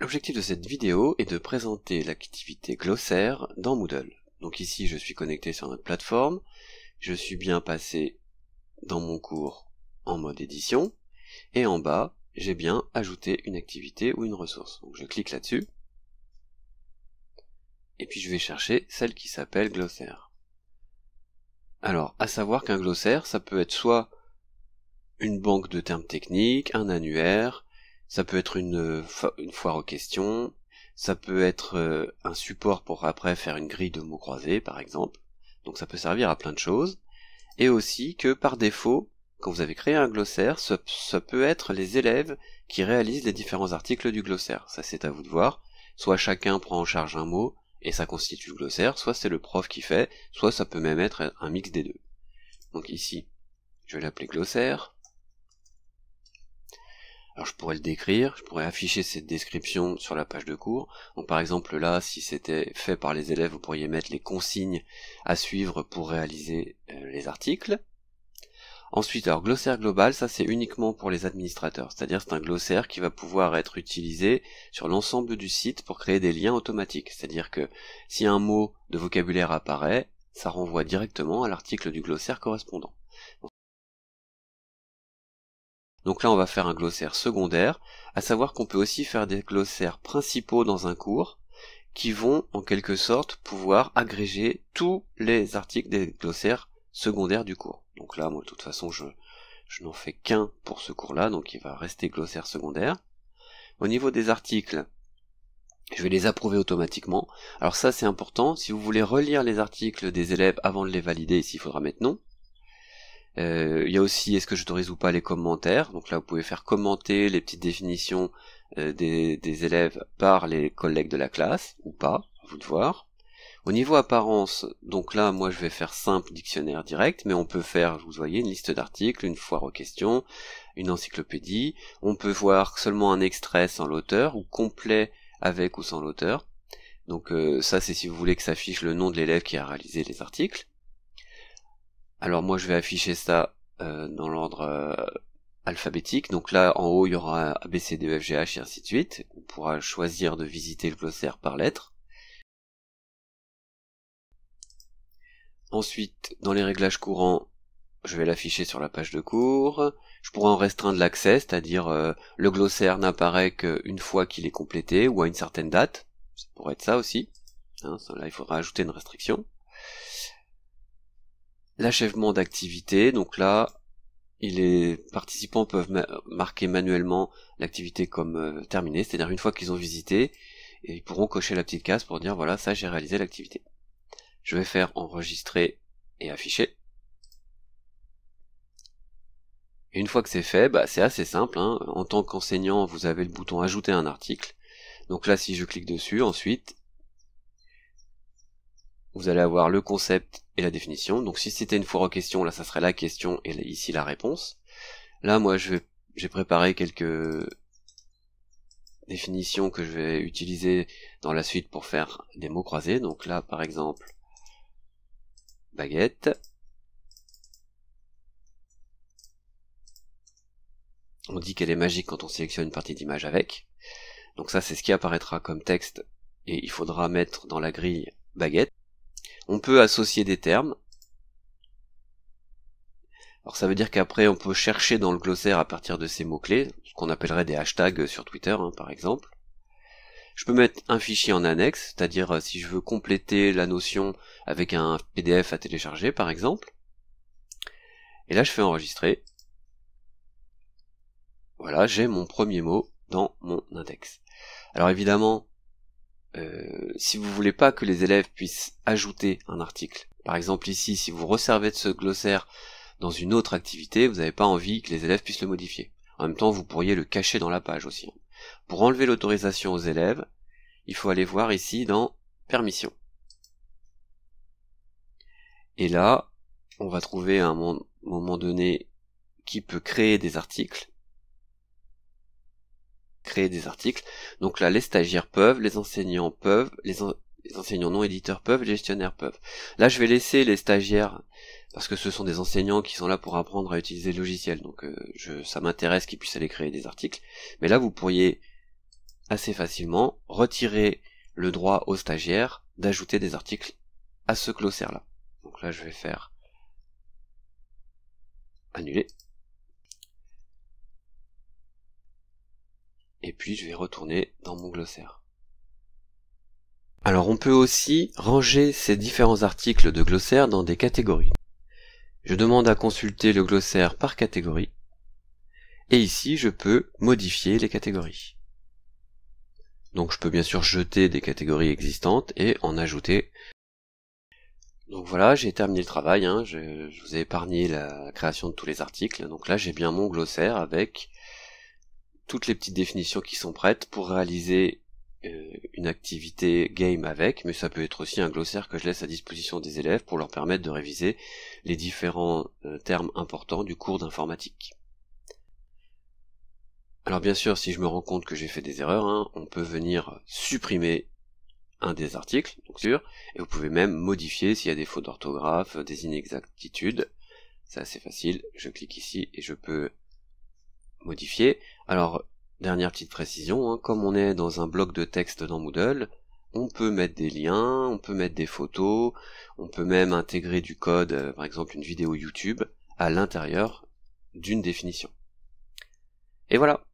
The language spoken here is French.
L'objectif de cette vidéo est de présenter l'activité glossaire dans Moodle. Donc ici, je suis connecté sur notre plateforme, je suis bien passé dans mon cours en mode édition, et en bas, j'ai bien ajouté une activité ou une ressource. Donc je clique là-dessus, et puis je vais chercher celle qui s'appelle glossaire. Alors, à savoir qu'un glossaire, ça peut être soit une banque de termes techniques, un annuaire, ça peut être euh, une, foire aux questions, ça peut être euh, un support pour après faire une grille de mots croisés, par exemple. Donc ça peut servir à plein de choses. Et aussi que par défaut, quand vous avez créé un glossaire, ça, ça peut être les élèves qui réalisent les différents articles du glossaire. Ça c'est à vous de voir. Soit chacun prend en charge un mot et ça constitue le glossaire, soit c'est le prof qui fait, soit ça peut même être un mix des deux. Donc ici, je vais l'appeler glossaire. Alors je pourrais le décrire, je pourrais afficher cette description sur la page de cours. Donc par exemple là, si c'était fait par les élèves, vous pourriez mettre les consignes à suivre pour réaliser euh, les articles. Ensuite, alors glossaire global, ça c'est uniquement pour les administrateurs, c'est-à-dire c'est un glossaire qui va pouvoir être utilisé sur l'ensemble du site pour créer des liens automatiques, c'est-à-dire que si un mot de vocabulaire apparaît, ça renvoie directement à l'article du glossaire correspondant. Donc là, on va faire un glossaire secondaire, à savoir qu'on peut aussi faire des glossaires principaux dans un cours, qui vont en quelque sorte pouvoir agréger tous les articles des glossaires secondaires du cours. Donc là, moi, de toute façon, je, je n'en fais qu'un pour ce cours-là, donc il va rester glossaire secondaire. Au niveau des articles, je vais les approuver automatiquement. Alors ça c'est important, si vous voulez relire les articles des élèves avant de les valider, ici il faudra mettre non. Euh, il y a aussi est-ce que j'autorise ou pas les commentaires. Donc là, vous pouvez faire commenter les petites définitions euh, des, élèves par les collègues de la classe ou pas, à vous de voir. Au niveau apparence, donc là, moi, je vais faire simple dictionnaire direct, mais on peut faire, vous voyez, une liste d'articles, une foire aux questions, une encyclopédie. On peut voir seulement un extrait sans l'auteur ou complet avec ou sans l'auteur. Donc euh, ça, c'est si vous voulez que s'affiche le nom de l'élève qui a réalisé les articles. Alors moi je vais afficher ça euh, dans l'ordre euh, alphabétique. Donc là en haut il y aura A, e, et ainsi de suite. On pourra choisir de visiter le glossaire par lettre. Ensuite, dans les réglages courants, je vais l'afficher sur la page de cours. Je pourrais en restreindre l'accès, c'est-à-dire euh, le glossaire n'apparaît qu'une fois qu'il est complété ou à une certaine date. Ça pourrait être ça aussi. Hein, là, il faudra ajouter une restriction. L'achèvement d'activité, donc là, les participants peuvent marquer manuellement l'activité comme euh, terminée, c'est-à-dire une fois qu'ils ont visité, ils pourront cocher la petite case pour dire voilà, ça j'ai réalisé l'activité. Je vais faire enregistrer et afficher. une fois que c'est fait, bah, c'est assez simple. Hein. En tant qu'enseignant, vous avez le bouton ajouter un article. Donc là, si je clique dessus, ensuite, vous allez avoir le concept et la définition. Donc si c'était une foire aux questions, là ça serait la question et ici la réponse. Là moi j'ai préparé quelques définitions que je vais utiliser dans la suite pour faire des mots croisés. Donc là par exemple baguette. On dit qu'elle est magique quand on sélectionne une partie d'image avec. Donc ça c'est ce qui apparaîtra comme texte et il faudra mettre dans la grille baguette. On peut associer des termes. Alors ça veut dire qu'après on peut chercher dans le glossaire à partir de ces mots-clés, ce qu'on appellerait des hashtags euh, sur Twitter hein, par exemple. Je peux mettre un fichier en annexe, c'est-à-dire euh, si je veux compléter la notion avec un PDF à télécharger par exemple. Et là je fais enregistrer. Voilà, j'ai mon premier mot dans mon index. Alors évidemment, euh, si vous voulez pas que les élèves puissent ajouter un article, par exemple ici, si vous resservez de ce glossaire dans une autre activité, vous n'avez pas envie que les élèves puissent le modifier. En même temps, vous pourriez le cacher dans la page aussi. Hein. Pour enlever l'autorisation aux élèves, il faut aller voir ici dans Permission. Et là, on va trouver à un moment donné qui peut créer des articles des articles. Donc là, les stagiaires peuvent, les enseignants peuvent, les, enseignants non éditeurs peuvent, les gestionnaires peuvent. Là, je vais laisser les stagiaires parce que ce sont des enseignants qui sont là pour apprendre à utiliser le logiciel. Donc euh, je, ça m'intéresse qu'ils puissent aller créer des articles. Mais là, vous pourriez assez facilement retirer le droit aux stagiaires d'ajouter des articles à ce glossaire-là. Donc là, je vais faire annuler. et puis je vais retourner dans mon glossaire. Alors on peut aussi ranger ces différents articles de glossaire dans des catégories. Je demande à consulter le glossaire par catégorie, et ici je peux modifier les catégories. Donc je peux bien sûr jeter des catégories existantes et en ajouter. Donc voilà, j'ai terminé le travail, hein. je, je, vous ai épargné la création de tous les articles, donc là j'ai bien mon glossaire avec toutes les petites définitions qui sont prêtes pour réaliser euh, une activité game avec, mais ça peut être aussi un glossaire que je laisse à disposition des élèves pour leur permettre de réviser les différents euh, termes importants du cours d'informatique. Alors bien sûr, si je me rends compte que j'ai fait des erreurs, hein, on peut venir supprimer un des articles, donc sûr, et vous pouvez même modifier s'il y a des fautes d'orthographe, euh, des inexactitudes. C'est assez facile, je clique ici et je peux modifier. Alors, dernière petite précision, hein, comme on est dans un bloc de texte dans Moodle, on peut mettre des liens, on peut mettre des photos, on peut même intégrer du code, euh, par exemple une vidéo YouTube, à l'intérieur d'une définition. Et voilà,